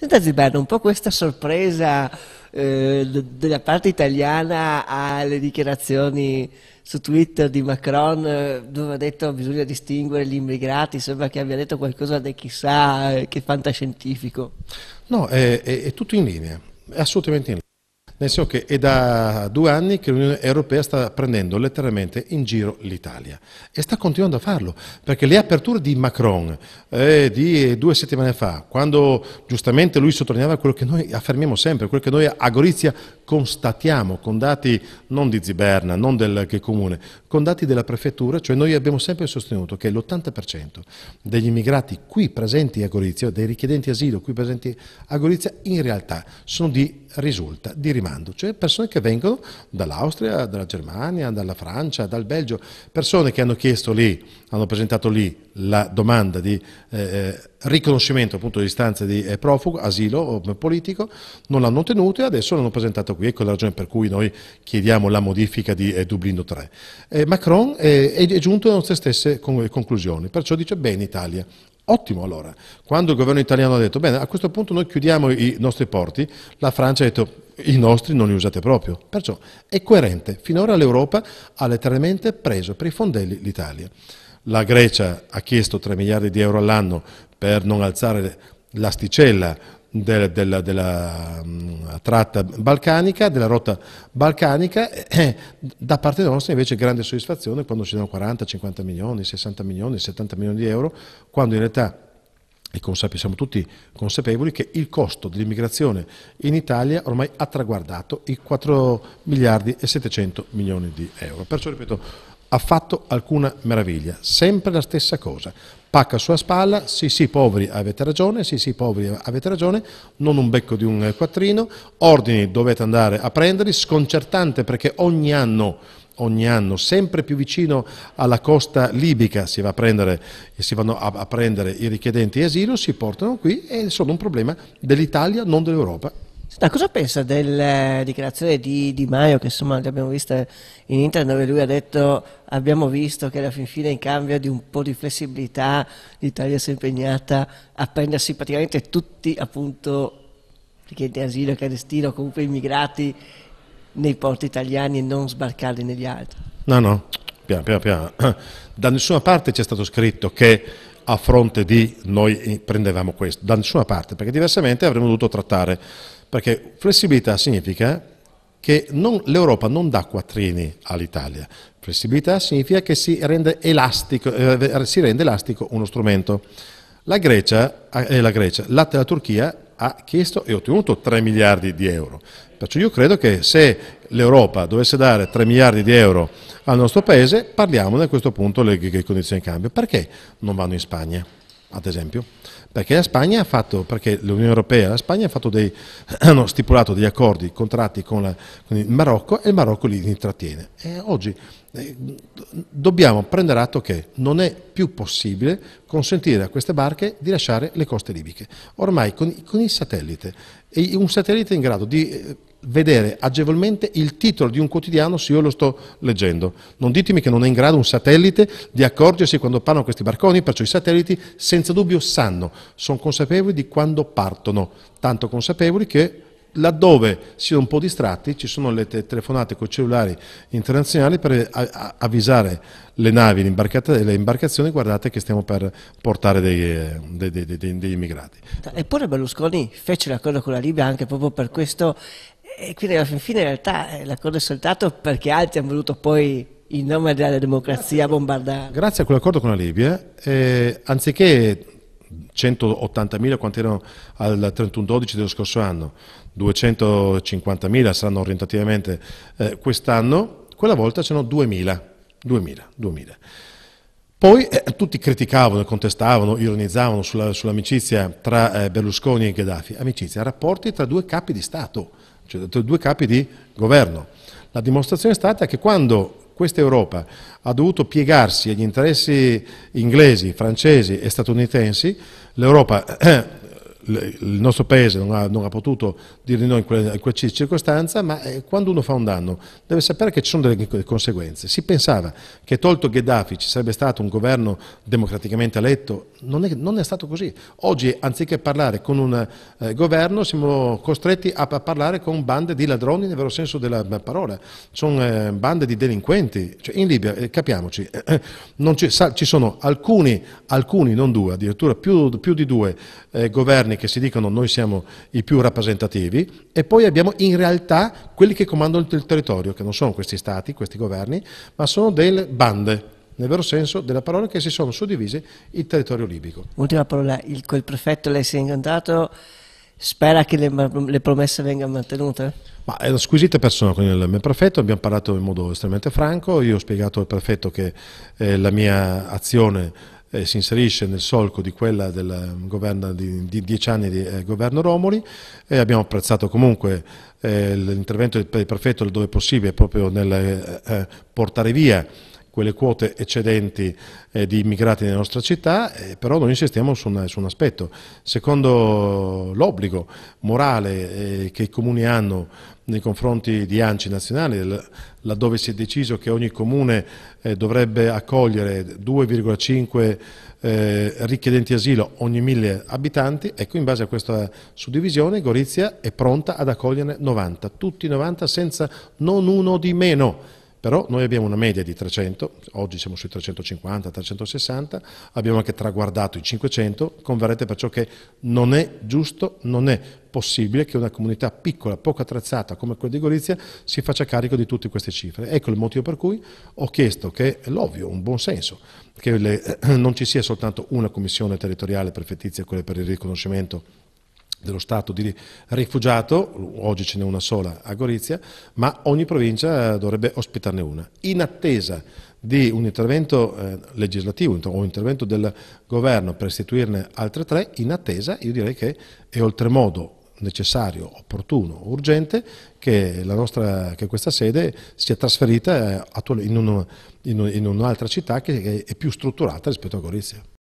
Senta Zibano, un po' questa sorpresa eh, della parte italiana alle dichiarazioni su Twitter di Macron eh, dove ha detto che bisogna distinguere gli immigrati, sembra che abbia detto qualcosa di chissà eh, che fantascientifico. No, è, è, è tutto in linea, è assolutamente in linea. Nel senso che è da due anni che l'Unione Europea sta prendendo letteralmente in giro l'Italia e sta continuando a farlo, perché le aperture di Macron eh, di due settimane fa, quando giustamente lui sottolineava quello che noi affermiamo sempre, quello che noi a Gorizia constatiamo con dati non di Ziberna, non del che comune, con dati della prefettura, cioè noi abbiamo sempre sostenuto che l'80% degli immigrati qui presenti a Gorizia, dei richiedenti asilo qui presenti a Gorizia, in realtà sono di risulta, di rimando, cioè persone che vengono dall'Austria, dalla Germania, dalla Francia, dal Belgio, persone che hanno chiesto lì, hanno presentato lì la domanda di eh, eh riconoscimento appunto di istanze di eh, profugo, asilo eh, politico, non l'hanno ottenuto e adesso l'hanno presentato qui, ecco la ragione per cui noi chiediamo la modifica di eh, Dublino 3 eh, Macron eh, è, è giunto alle nostre stesse con, conclusioni, perciò dice bene Italia. Ottimo allora, quando il governo italiano ha detto bene a questo punto noi chiudiamo i nostri porti, la Francia ha detto i nostri non li usate proprio, perciò è coerente, finora l'Europa ha letteralmente preso per i fondelli l'Italia. La Grecia ha chiesto 3 miliardi di euro all'anno per non alzare l'asticella della, della, mm, della tratta balcanica, della rotta balcanica, eh, da parte nostra invece grande soddisfazione quando ci danno 40, 50 milioni, 60 milioni, 70 milioni di euro, quando in realtà siamo tutti consapevoli che il costo dell'immigrazione in Italia ormai ha traguardato i 4 miliardi e 700 milioni di euro. Perciò ripeto, ha fatto alcuna meraviglia, sempre la stessa cosa. Pacca sulla spalla, sì sì poveri avete ragione, sì sì poveri avete ragione, non un becco di un quattrino, ordini dovete andare a prenderli, sconcertante perché ogni anno ogni anno, sempre più vicino alla costa libica si, va a prendere, si vanno a, a prendere i richiedenti asilo, si portano qui e sono un problema dell'Italia, non dell'Europa. Da cosa pensa delle eh, dichiarazioni di Di Maio, che insomma le abbiamo viste in internet, dove lui ha detto abbiamo visto che alla fin fine in cambio di un po' di flessibilità l'Italia si è impegnata a prendersi praticamente tutti appunto richiedenti asilo, clandestino, comunque immigrati nei porti italiani e non sbarcarli negli altri? No, no, piano, piano, piano. Da nessuna parte c'è stato scritto che a fronte di noi eh, prendevamo questo, da nessuna parte, perché diversamente avremmo dovuto trattare perché flessibilità significa che l'Europa non dà quattrini all'Italia. Flessibilità significa che si rende, elastico, eh, si rende elastico uno strumento. La Grecia, ah, eh, la, Grecia la, la Turchia ha chiesto e ottenuto 3 miliardi di euro. Perciò io credo che se l'Europa dovesse dare 3 miliardi di euro al nostro paese, parliamone a questo punto le, le condizioni di cambio. Perché non vanno in Spagna? ad esempio, perché la Spagna ha fatto, perché l'Unione Europea, e la Spagna ha fatto dei, hanno stipulato degli accordi, contratti con, la, con il Marocco e il Marocco li intrattiene. E oggi eh, dobbiamo prendere atto che non è più possibile consentire a queste barche di lasciare le coste libiche. Ormai con, con il satellite, un satellite in grado di... Eh, vedere agevolmente il titolo di un quotidiano se io lo sto leggendo. Non ditemi che non è in grado un satellite di accorgersi quando parlano questi barconi, perciò i satelliti senza dubbio sanno, sono consapevoli di quando partono, tanto consapevoli che laddove siano un po' distratti ci sono le te telefonate con i cellulari internazionali per eh, avvisare le navi, le, le, imbarcazioni, guardate che stiamo per portare eh, degli immigrati. Eppure Berlusconi fece l'accordo con la Libia anche proprio per questo e quindi alla fine in realtà eh, l'accordo è saltato perché altri hanno voluto poi in nome della democrazia bombardare. Grazie a quell'accordo con la Libia, eh, anziché 180.000 quanti erano al 31-12 dello scorso anno, 250.000 saranno orientativamente eh, quest'anno, quella volta c'erano 2.000, 2.000, 2.000. Poi eh, tutti criticavano, contestavano, ironizzavano sull'amicizia sull tra eh, Berlusconi e Gheddafi. Amicizia, rapporti tra due capi di Stato cioè due capi di governo. La dimostrazione è stata che quando questa Europa ha dovuto piegarsi agli interessi inglesi, francesi e statunitensi, l'Europa il nostro paese non ha, non ha potuto dire no in, quella, circostanza, ma eh, quando uno fa un danno deve sapere che ci sono delle conseguenze. Si pensava che tolto Gheddafi ci sarebbe stato un governo democraticamente eletto, non è, non è stato così. Oggi anziché parlare con un eh, governo siamo costretti a, a, parlare con bande di ladroni nel vero senso della parola, sono eh, bande di delinquenti. Cioè, in Libia, eh, capiamoci, eh, eh, ci, sa, ci, sono alcuni, alcuni, non due, addirittura più, più di due governi che si dicono noi siamo i più rappresentativi e poi abbiamo in realtà quelli che comandano il territorio, che non sono questi stati, questi governi, ma sono delle bande, nel vero senso della parola, che si sono suddivise il territorio libico. Ultima parola, il, quel prefetto lei si è incontrato, spera che le, le promesse vengano mantenute? Ma è una squisita persona con il mio prefetto, abbiamo parlato in modo estremamente franco, io ho spiegato al prefetto che eh, la mia azione eh, si inserisce nel solco di quella del mm, governo, di, di dieci anni di eh, governo Romoli e abbiamo apprezzato comunque eh, l'intervento del prefetto dove possibile proprio nel eh, eh, portare via quelle quote eccedenti eh, di immigrati nella nostra città, eh, però noi insistiamo su un, su un aspetto. Secondo l'obbligo morale eh, che i comuni hanno nei confronti di ANCI nazionali, laddove si è deciso che ogni comune eh, dovrebbe accogliere 2,5 eh, richiedenti asilo ogni mille abitanti, ecco in base a questa suddivisione Gorizia è pronta ad accoglierne 90, tutti 90 senza non uno di meno però noi abbiamo una media di 300, oggi siamo sui 350, 360, abbiamo anche traguardato i 500, converrete perciò che non è giusto, non è possibile che una comunità piccola, poco attrezzata come quella di Gorizia si faccia carico di tutte queste cifre. Ecco il motivo per cui ho chiesto che, è l'ovvio, un buon senso, che le, non ci sia soltanto una commissione territoriale prefettizia, quella per il riconoscimento dello stato di rifugiato, oggi ce n'è una sola a Gorizia, ma ogni provincia eh, dovrebbe ospitarne una. In attesa di un intervento eh, legislativo o un intervento del governo per istituirne altre tre, in attesa io direi che è oltremodo necessario, opportuno, urgente che, nostra, che questa sede sia trasferita eh, in, un, un, in un'altra città che è più strutturata rispetto a Gorizia.